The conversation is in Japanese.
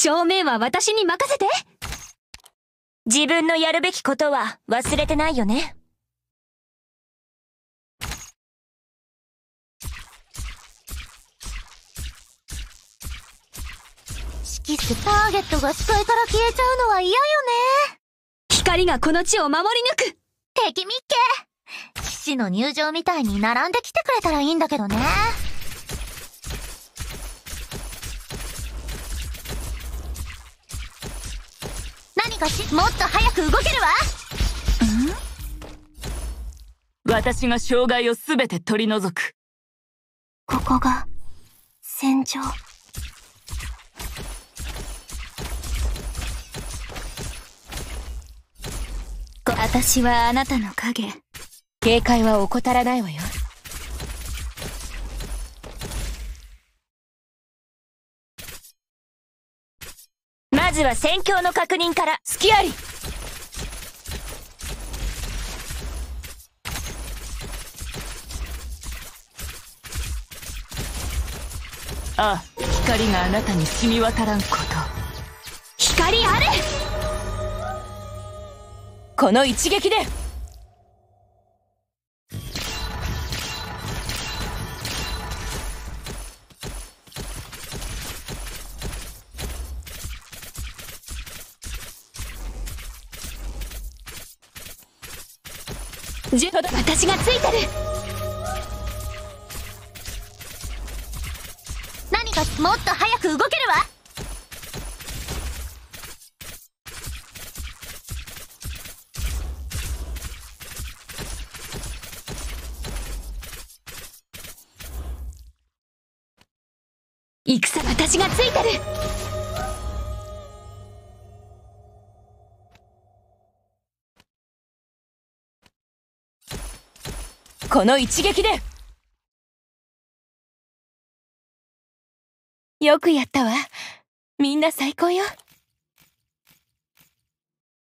正面は私に任せて自分のやるべきことは忘れてないよね。キスターゲットが視界から消えちゃうのは嫌よね。光がこの地を守り抜く敵みっけ騎士の入場みたいに並んできてくれたらいいんだけどね。かしもっと早く動けるわ私が障害を全て取り除くここが戦場私はあなたの影警戒は怠らないわよまずは戦況の確認から隙ありああ光があなたに染み渡らんこと光あれこの一撃でジェ私がついてる何かもっと早く動けるわ戦私がついてるこの一撃でよくやったわみんな最高よ